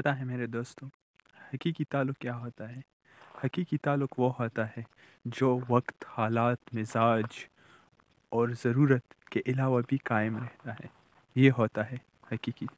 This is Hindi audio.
पता है मेरे दोस्तों हकीकी ताल्लुक़ क्या होता है हकीकी ताल्लुक़ वो होता है जो वक्त हालात मिजाज और ज़रूरत के अलावा भी कायम रहता है ये होता है हकीकी